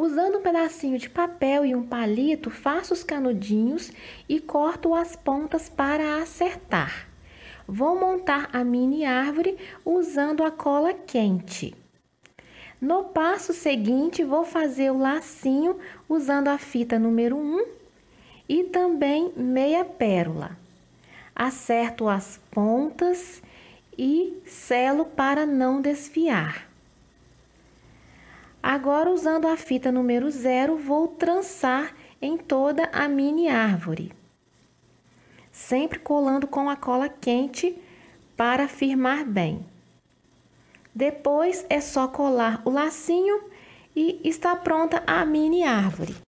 Usando um pedacinho de papel e um palito, faço os canudinhos e corto as pontas para acertar. Vou montar a mini árvore usando a cola quente. No passo seguinte, vou fazer o lacinho usando a fita número 1 e também meia pérola. Acerto as pontas e selo para não desfiar. Agora, usando a fita número 0, vou trançar em toda a mini árvore. Sempre colando com a cola quente para firmar bem. Depois é só colar o lacinho e está pronta a mini árvore.